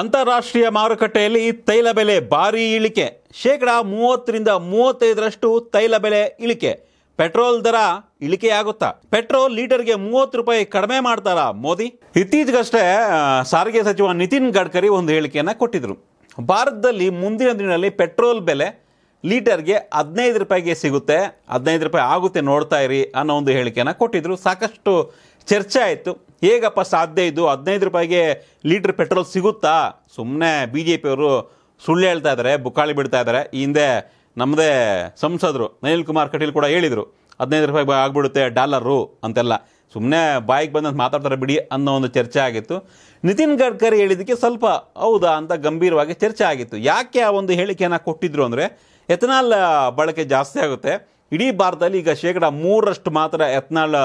ಅಂತಾರಾಷ್ಟ್ರೀಯ ಮಾರುಕಟ್ಟೆಯಲ್ಲಿ ತೈಲ ಬೆಲೆ ಭಾರೀ ಇಳಿಕೆ ಶೇಕಡ ಮೂವತ್ತರಿಂದ ಮೂವತ್ತೈದರಷ್ಟು ತೈಲ ಬೆಲೆ ಇಳಿಕೆ ಪೆಟ್ರೋಲ್ ದರ ಇಳಿಕೆಯಾಗುತ್ತಾ ಪೆಟ್ರೋಲ್ ಲೀಟರ್ಗೆ ಮೂವತ್ತು ರೂಪಾಯಿ ಕಡಿಮೆ ಮಾಡ್ತಾರಾ ಮೋದಿ ಇತ್ತೀಚೆಗಷ್ಟೇ ಸಾರಿಗೆ ಸಚಿವ ನಿತಿನ್ ಗಡ್ಕರಿ ಒಂದು ಹೇಳಿಕೆಯನ್ನು ಕೊಟ್ಟಿದ್ರು ಭಾರತದಲ್ಲಿ ಮುಂದಿನ ದಿನದಲ್ಲಿ ಪೆಟ್ರೋಲ್ ಬೆಲೆ ಲೀಟರ್ಗೆ ಹದಿನೈದು ರೂಪಾಯಿಗೆ ಸಿಗುತ್ತೆ ಹದಿನೈದು ರೂಪಾಯಿ ಆಗುತ್ತೆ ನೋಡ್ತಾ ಇರಿ ಅನ್ನೋ ಒಂದು ಹೇಳಿಕೆನ ಕೊಟ್ಟಿದ್ದರು ಸಾಕಷ್ಟು ಚರ್ಚೆ ಆಯಿತು ಹೇಗಪ್ಪ ಸಾಧ್ಯ ಇದು ಹದಿನೈದು ರೂಪಾಯಿಗೆ ಲೀಟ್ರ್ ಪೆಟ್ರೋಲ್ ಸಿಗುತ್ತಾ ಸುಮ್ಮನೆ ಬಿ ಜೆ ಪಿಯವರು ಸುಳ್ಳು ಹೇಳ್ತಾ ಇದ್ದಾರೆ ಬುಕ್ಕಾಳಿ ಬಿಡ್ತಾ ಇದ್ದಾರೆ ಈ ಹಿಂದೆ ನಮ್ಮದೇ ಸಂಸದರು ನಳಿನ್ ಕುಮಾರ್ ಕಟೀಲ್ ಕೂಡ ಹೇಳಿದರು ಹದಿನೈದು ರೂಪಾಯಿ ಆಗಿಬಿಡುತ್ತೆ ಡಾಲರು ಅಂತೆಲ್ಲ ಸುಮ್ಮನೆ ಬಾಯಿಗೆ ಬಂದಂತ ಮಾತಾಡ್ತಾರೆ ಬಿಡಿ ಅನ್ನೋ ಒಂದು ಚರ್ಚೆ ಆಗಿತ್ತು ನಿತಿನ್ ಗಡ್ಕರಿ ಹೇಳಿದ್ದಕ್ಕೆ ಸ್ವಲ್ಪ ಹೌದಾ ಅಂತ ಗಂಭೀರವಾಗಿ ಚರ್ಚೆ ಆಗಿತ್ತು ಯಾಕೆ ಆ ಒಂದು ಹೇಳಿಕೆಯನ್ನು ಕೊಟ್ಟಿದ್ರು ಅಂದರೆ ಎಥನಾಲ್ ಬಳಕೆ ಜಾಸ್ತಿ ಆಗುತ್ತೆ ಇಡೀ ಭಾರತದಲ್ಲಿ ಈಗ ಶೇಕಡ ಮೂರರಷ್ಟು ಮಾತ್ರ ಎಥನಾಲ್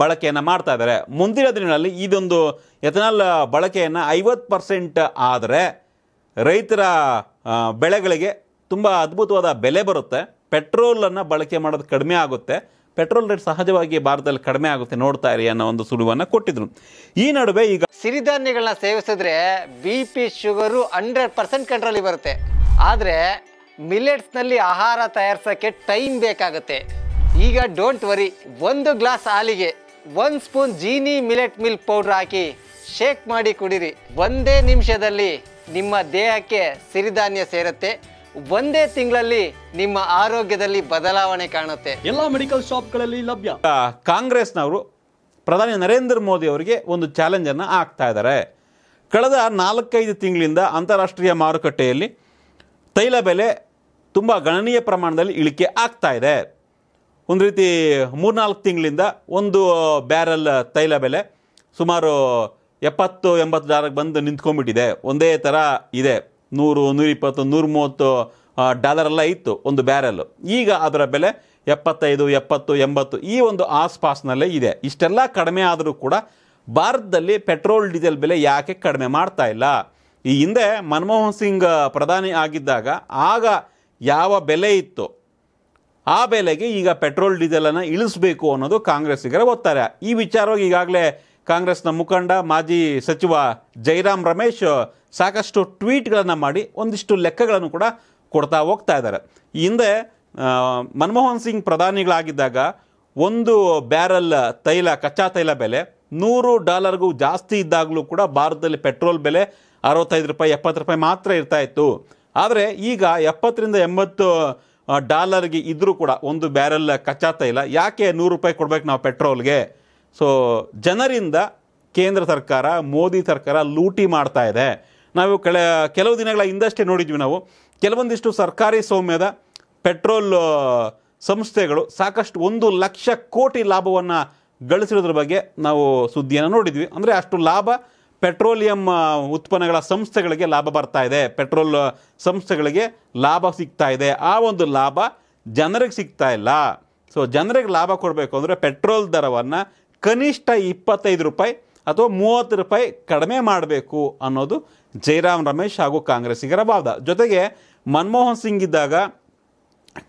ಬಳಕೆಯನ್ನು ಮಾಡ್ತಾ ಇದ್ದಾರೆ ಮುಂದಿನ ದಿನಗಳಲ್ಲಿ ಇದೊಂದು ಎಥನಾಲ್ ಬಳಕೆಯನ್ನು ಐವತ್ತು ಪರ್ಸೆಂಟ್ ಆದರೆ ರೈತರ ಬೆಳೆಗಳಿಗೆ ತುಂಬ ಅದ್ಭುತವಾದ ಬೆಲೆ ಬರುತ್ತೆ ಪೆಟ್ರೋಲನ್ನು ಬಳಕೆ ಮಾಡೋದು ಕಡಿಮೆ ಆಗುತ್ತೆ ಪೆಟ್ರೋಲ್ ರೇಟ್ ಸಹಜವಾಗಿ ಭಾರತದಲ್ಲಿ ಕಡಿಮೆ ಆಗುತ್ತೆ ನೋಡ್ತಾ ಇರಿ ಅನ್ನೋ ಒಂದು ಸುಳಿವನ್ನು ಕೊಟ್ಟಿದ್ರು ಈ ನಡುವೆ ಈಗ ಸಿರಿಧಾನ್ಯಗಳನ್ನ ಸೇವಿಸಿದ್ರೆ B P sugar hundred percent ಕಂಟ್ರೋಲಿಗೆ ಬರುತ್ತೆ ಆದರೆ ಮಿಲೆಟ್ಸ್ನಲ್ಲಿ ಆಹಾರ ತಯಾರಿಸೋಕ್ಕೆ ಟೈಮ್ ಬೇಕಾಗುತ್ತೆ ಈಗ ಡೋಂಟ್ ವರಿ ಒಂದು ಗ್ಲಾಸ್ ಹಾಲಿಗೆ ಒಂದು spoon Jeeni millet milk powder ಹಾಕಿ ಶೇಕ್ ಮಾಡಿ ಕುಡಿರಿ ಒಂದೇ ನಿಮಿಷದಲ್ಲಿ ನಿಮ್ಮ ದೇಹಕ್ಕೆ ಸಿರಿಧಾನ್ಯ ಸೇರುತ್ತೆ ಒಂದೇ ತಿಂಗಳಲ್ಲಿ ನಿಮ್ಮ ಆರೋಗ್ಯದಲ್ಲಿ ಬದಲಾವಣೆ ಕಾಣುತ್ತೆ ಎಲ್ಲ ಮೆಡಿಕಲ್ ಶಾಪ್ಗಳಲ್ಲಿ ಲಭ್ಯ ಕಾಂಗ್ರೆಸ್ನವರು ಪ್ರಧಾನಿ ನರೇಂದ್ರ ಮೋದಿ ಅವರಿಗೆ ಒಂದು ಚಾಲೆಂಜನ್ನು ಹಾಕ್ತಾ ಇದ್ದಾರೆ ಕಳೆದ ನಾಲ್ಕೈದು ತಿಂಗಳಿಂದ ಅಂತಾರಾಷ್ಟ್ರೀಯ ಮಾರುಕಟ್ಟೆಯಲ್ಲಿ ತೈಲ ಬೆಲೆ ತುಂಬ ಗಣನೀಯ ಪ್ರಮಾಣದಲ್ಲಿ ಇಳಿಕೆ ಆಗ್ತಾ ಇದೆ ಒಂದು ರೀತಿ ಮೂರ್ನಾಲ್ಕು ತಿಂಗಳಿಂದ ಒಂದು ಬ್ಯಾರಲ್ ತೈಲ ಬೆಲೆ ಸುಮಾರು ಎಪ್ಪತ್ತು ಎಂಬತ್ತು ಡಾಲರ್ಗೆ ಬಂದು ನಿಂತ್ಕೊಂಡ್ಬಿಟ್ಟಿದೆ ಒಂದೇ ಥರ ಇದೆ ನೂರು ನೂರಿಪ್ಪತ್ತು ನೂರು ಮೂವತ್ತು ಡಾಲರೆಲ್ಲ ಇತ್ತು ಒಂದು ಬ್ಯಾರಲ್ಲು ಈಗ ಅದರ ಬೆಲೆ ಎಪ್ಪತ್ತೈದು ಎಪ್ಪತ್ತು ಎಂಬತ್ತು ಈ ಒಂದು ಆಸ್ಪಾಸ್ನಲ್ಲೇ ಇದೆ ಇಷ್ಟೆಲ್ಲ ಕಡಿಮೆ ಆದರೂ ಕೂಡ ಭಾರತದಲ್ಲಿ ಪೆಟ್ರೋಲ್ ಡೀಸೆಲ್ ಬೆಲೆ ಯಾಕೆ ಕಡಿಮೆ ಮಾಡ್ತಾ ಇಲ್ಲ ಈ ಹಿಂದೆ ಮನಮೋಹನ್ ಸಿಂಗ್ ಪ್ರಧಾನಿ ಆಗಿದ್ದಾಗ ಆಗ ಯಾವ ಬೆಲೆ ಇತ್ತು ಆ ಬೆಲೆಗೆ ಈಗ ಪೆಟ್ರೋಲ್ ಡೀಸೆಲನ್ನು ಇಳಿಸಬೇಕು ಅನ್ನೋದು ಕಾಂಗ್ರೆಸ್ಸಿಗರ ಒತ್ತಾರೆ ಈ ವಿಚಾರವಾಗಿ ಈಗಾಗಲೇ ಕಾಂಗ್ರೆಸ್ನ ಮುಖಂಡ ಮಾಜಿ ಸಚಿವ ಜೈರಾಮ್ ರಮೇಶ್ ಸಾಕಷ್ಟು ಟ್ವೀಟ್ಗಳನ್ನು ಮಾಡಿ ಒಂದಿಷ್ಟು ಲೆಕ್ಕಗಳನ್ನು ಕೂಡ ಕೊಡ್ತಾ ಹೋಗ್ತಾ ಇದ್ದಾರೆ ಹಿಂದೆ ಮನಮೋಹನ್ ಸಿಂಗ್ ಪ್ರಧಾನಿಗಳಾಗಿದ್ದಾಗ ಒಂದು ಬ್ಯಾರಲ್ ತೈಲ ಕಚ್ಚಾ ತೈಲ ಬೆಲೆ ನೂರು ಡಾಲರ್ಗೂ ಜಾಸ್ತಿ ಇದ್ದಾಗಲೂ ಕೂಡ ಭಾರತದಲ್ಲಿ ಪೆಟ್ರೋಲ್ ಬೆಲೆ ಅರವತ್ತೈದು ರೂಪಾಯಿ ಎಪ್ಪತ್ತು ರೂಪಾಯಿ ಮಾತ್ರ ಇರ್ತಾ ಇತ್ತು ಆದರೆ ಈಗ ಎಪ್ಪತ್ತರಿಂದ ಎಂಬತ್ತು ಡಾಲರ್ಗೆ ಇದ್ದರೂ ಕೂಡ ಒಂದು ಬ್ಯಾರೆಲ್ ಕಚ್ಚಾತಾ ಇಲ್ಲ ಯಾಕೆ ನೂರು ರೂಪಾಯಿ ಕೊಡ್ಬೇಕು ನಾವು ಪೆಟ್ರೋಲ್ಗೆ ಸೊ ಜನರಿಂದ ಕೇಂದ್ರ ಸರ್ಕಾರ ಮೋದಿ ಸರ್ಕಾರ ಲೂಟಿ ಮಾಡ್ತಾ ಇದೆ ನಾವು ಕೆಳ ಕೆಲವು ದಿನಗಳ ಹಿಂದಷ್ಟೇ ನೋಡಿದ್ವಿ ನಾವು ಕೆಲವೊಂದಿಷ್ಟು ಸರ್ಕಾರಿ ಸೌಮ್ಯದ ಪೆಟ್ರೋಲ್ ಸಂಸ್ಥೆಗಳು ಸಾಕಷ್ಟು ಒಂದು ಲಕ್ಷ ಕೋಟಿ ಲಾಭವನ್ನು ಗಳಿಸಿರೋದ್ರ ಬಗ್ಗೆ ನಾವು ಸುದ್ದಿಯನ್ನು ನೋಡಿದ್ವಿ ಅಂದರೆ ಅಷ್ಟು ಲಾಭ ಪೆಟ್ರೋಲಿಯಂ ಉತ್ಪನ್ನಗಳ ಸಂಸ್ಥೆಗಳಿಗೆ ಲಾಭ ಬರ್ತಾ ಇದೆ ಪೆಟ್ರೋಲ್ ಸಂಸ್ಥೆಗಳಿಗೆ ಲಾಭ ಸಿಗ್ತಾ ಇದೆ ಆ ಒಂದು ಲಾಭ ಜನರಿಗೆ ಸಿಗ್ತಾ ಇಲ್ಲ ಸೊ ಜನರಿಗೆ ಲಾಭ ಕೊಡಬೇಕು ಅಂದರೆ ಪೆಟ್ರೋಲ್ ದರವನ್ನು ಕನಿಷ್ಠ ಇಪ್ಪತ್ತೈದು ರೂಪಾಯಿ ಅಥವಾ ಮೂವತ್ತು ರೂಪಾಯಿ ಕಡಿಮೆ ಮಾಡಬೇಕು ಅನ್ನೋದು ಜೈರಾಮ್ ರಮೇಶ್ ಹಾಗೂ ಕಾಂಗ್ರೆಸ್ಸಿಗರ ವಾದ ಜೊತೆಗೆ ಮನಮೋಹನ್ ಸಿಂಗ್ ಇದ್ದಾಗ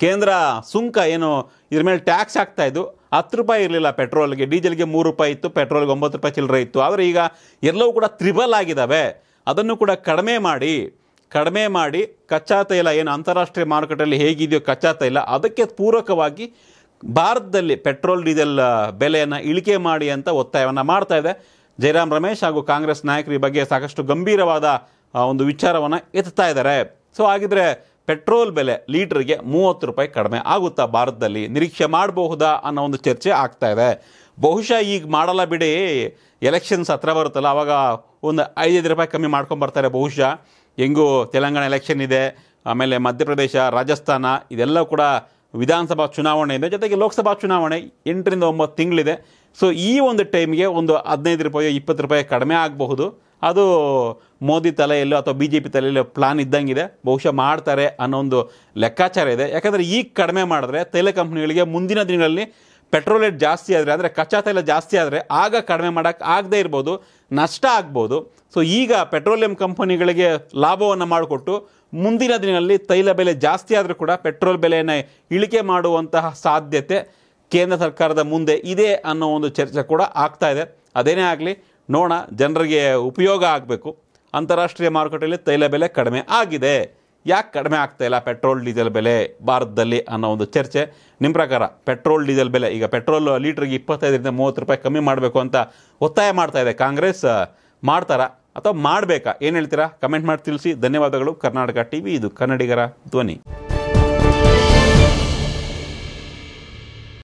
ಕೇಂದ್ರ ಸುಂಕ ಏನು ಇದ್ರ ಮೇಲೆ ಟ್ಯಾಕ್ಸ್ ಹಾಕ್ತಾಯಿದ್ದು ಹತ್ತು ರೂಪಾಯಿ ಇರಲಿಲ್ಲ ಪೆಟ್ರೋಲ್ಗೆ ಡೀಸೆಲ್ಗೆ ಮೂರು ರೂಪಾಯಿ ಇತ್ತು ಪೆಟ್ರೋಲ್ಗೆ ಒಂಬತ್ತು ರೂಪಾಯಿ ಚಿಲ್ಲರೆ ಇತ್ತು ಆದರೆ ಈಗ ಎಲ್ಲವೂ ಕೂಡ ತ್ರಿಬಲ್ ಆಗಿದ್ದಾವೆ ಅದನ್ನು ಕೂಡ ಕಡಿಮೆ ಮಾಡಿ ಕಡಿಮೆ ಮಾಡಿ ಕಚ್ಚಾ ತೈಲ ಏನು ಅಂತಾರಾಷ್ಟ್ರೀಯ ಮಾರುಕಟ್ಟೆಯಲ್ಲಿ ಹೇಗಿದೆಯೋ ಕಚ್ಚಾ ತೈಲ ಅದಕ್ಕೆ ಪೂರಕವಾಗಿ ಭಾರತದಲ್ಲಿ ಪೆಟ್ರೋಲ್ ಡೀಸೆಲ್ ಬೆಲೆಯನ್ನು ಇಳಿಕೆ ಮಾಡಿ ಅಂತ ಒತ್ತಾಯವನ್ನು ಮಾಡ್ತಾ ಇದೆ ಜಯರಾಮ್ ರಮೇಶ್ ಹಾಗೂ ಕಾಂಗ್ರೆಸ್ ನಾಯಕರ ಈ ಬಗ್ಗೆ ಸಾಕಷ್ಟು ಗಂಭೀರವಾದ ಒಂದು ವಿಚಾರವನ್ನು ಎತ್ತಾ ಇದ್ದಾರೆ ಸೊ ಹಾಗಿದ್ರೆ ಪೆಟ್ರೋಲ್ ಬೆಲೆ ಲೀಟ್ರಿಗೆ ಮೂವತ್ತು ರೂಪಾಯಿ ಕಡಿಮೆ ಆಗುತ್ತಾ ಭಾರತದಲ್ಲಿ ನಿರೀಕ್ಷೆ ಮಾಡಬಹುದಾ ಅನ್ನೋ ಒಂದು ಚರ್ಚೆ ಆಗ್ತಾ ಇದೆ ಬಹುಶಃ ಈಗ ಮಾಡಲ್ಲ ಬಿಡಿ ಎಲೆಕ್ಷನ್ಸ್ ಹತ್ರ ಬರುತ್ತಲ್ಲ ಆವಾಗ ಒಂದು ಐದೈದು ರೂಪಾಯಿ ಕಮ್ಮಿ ಮಾಡ್ಕೊಂಡು ಬರ್ತಾರೆ ಬಹುಶಃ ಹೆಂಗೂ ತೆಲಂಗಾಣ ಎಲೆಕ್ಷನ್ ಇದೆ ಆಮೇಲೆ ಮಧ್ಯಪ್ರದೇಶ ರಾಜಸ್ಥಾನ ಇದೆಲ್ಲ ಕೂಡ ವಿಧಾನಸಭಾ ಚುನಾವಣೆ ಇದೆ ಜೊತೆಗೆ ಲೋಕಸಭಾ ಚುನಾವಣೆ ಎಂಟರಿಂದ ಒಂಬತ್ತು ತಿಂಗಳಿದೆ ಸೊ ಈ ಒಂದು ಟೈಮ್ಗೆ ಒಂದು ಹದಿನೈದು ರೂಪಾಯಿ ಇಪ್ಪತ್ತು ರೂಪಾಯಿ ಕಡಿಮೆ ಆಗಬಹುದು ಅದು ಮೋದಿ ತಲೆಯಲ್ಲೋ ಅಥವಾ ಬಿ ಜೆ ಪಿ ತಲೆಯಲ್ಲೋ ಪ್ಲಾನ್ ಇದ್ದಂಗಿದೆ ಬಹುಶಃ ಮಾಡ್ತಾರೆ ಅನ್ನೋ ಒಂದು ಲೆಕ್ಕಾಚಾರ ಇದೆ ಯಾಕಂದರೆ ಈಗ ಕಡಿಮೆ ಮಾಡಿದ್ರೆ ತೈಲ ಕಂಪ್ನಿಗಳಿಗೆ ಮುಂದಿನ ದಿನಗಳಲ್ಲಿ ಪೆಟ್ರೋಲ್ ರೇಟ್ ಜಾಸ್ತಿ ಆದರೆ ಅಂದರೆ ಕಚ್ಚಾ ತೈಲ ಜಾಸ್ತಿ ಆದರೆ ಆಗ ಕಡಿಮೆ ಮಾಡೋಕ್ಕೆ ಆಗದೇ ಇರ್ಬೋದು ನಷ್ಟ ಆಗ್ಬೋದು ಸೊ ಈಗ ಪೆಟ್ರೋಲಿಯಂ ಕಂಪನಿಗಳಿಗೆ ಲಾಭವನ್ನು ಮಾಡಿಕೊಟ್ಟು ಮುಂದಿನ ದಿನಗಳಲ್ಲಿ ತೈಲ ಬೆಲೆ ಜಾಸ್ತಿ ಆದರೂ ಕೂಡ ಪೆಟ್ರೋಲ್ ಬೆಲೆಯನ್ನು ಇಳಿಕೆ ಮಾಡುವಂತಹ ಸಾಧ್ಯತೆ ಕೇಂದ್ರ ಸರ್ಕಾರದ ಮುಂದೆ ಇದೆ ಅನ್ನೋ ಒಂದು ಚರ್ಚೆ ಕೂಡ ಆಗ್ತಾ ಇದೆ ಅದೇನೇ ಆಗಲಿ ನೋಡೋಣ ಜನರಿಗೆ ಉಪಯೋಗ ಆಗಬೇಕು ಅಂತಾರಾಷ್ಟ್ರೀಯ ಮಾರುಕಟ್ಟೆಯಲ್ಲಿ ತೈಲ ಬೆಲೆ ಕಡಿಮೆ ಆಗಿದೆ ಯಾಕೆ ಕಡಿಮೆ ಇಲ್ಲ ಪೆಟ್ರೋಲ್ ಡೀಸೆಲ್ ಬೆಲೆ ಭಾರತದಲ್ಲಿ ಅನ್ನೋ ಒಂದು ಚರ್ಚೆ ನಿಮ್ಮ ಪ್ರಕಾರ ಪೆಟ್ರೋಲ್ ಡೀಸೆಲ್ ಬೆಲೆ ಈಗ ಪೆಟ್ರೋಲ್ ಲೀಟ್ರಿಗೆ ಇಪ್ಪತ್ತೈದರಿಂದ ಮೂವತ್ತು ರೂಪಾಯಿ ಕಮ್ಮಿ ಮಾಡಬೇಕು ಅಂತ ಒತ್ತಾಯ ಮಾಡ್ತಾ ಇದೆ ಕಾಂಗ್ರೆಸ್ ಮಾಡ್ತಾರಾ ಅಥವಾ ಮಾಡಬೇಕಾ ಏನು ಹೇಳ್ತೀರಾ ಕಮೆಂಟ್ ಮಾಡಿ ತಿಳಿಸಿ ಧನ್ಯವಾದಗಳು ಕರ್ನಾಟಕ ಟಿ ವಿ ಇದು ಕನ್ನಡಿಗರ ಧ್ವನಿ